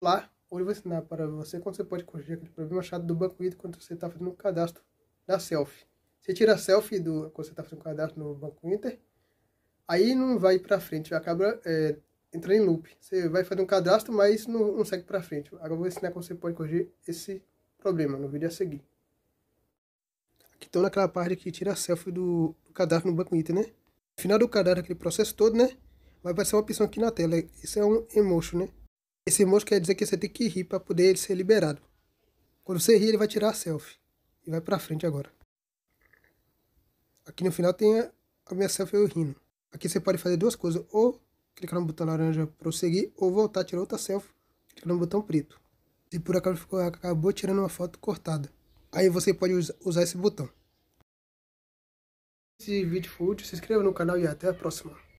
Lá, hoje eu vou ensinar para você como você pode corrigir aquele problema chato do Banco Id quando você está fazendo um cadastro da selfie. Você tira a selfie do, quando você está fazendo um cadastro no Banco Inter, aí não vai para frente, acaba é, entrando em loop. Você vai fazer um cadastro, mas não, não segue para frente. Agora eu vou ensinar como você pode corrigir esse problema no vídeo a seguir. Aqui estou naquela parte que tira a selfie do, do cadastro no Banco Inter, né? No final do cadastro, aquele processo todo, né? Vai aparecer uma opção aqui na tela. Isso é um emotion, né? Esse moço quer dizer que você tem que rir para poder ser liberado. Quando você rir, ele vai tirar a selfie. E vai pra frente agora. Aqui no final tem a, minha selfie eu rindo. Aqui você pode fazer duas coisas. Ou clicar no botão laranja prosseguir, ou voltar tirar outra selfie clicando no botão preto. Se por acaso ficou, acabou tirando uma foto cortada. Aí você pode usar, esse botão. Se esse vídeo foi útil, se inscreva no canal e até a próxima.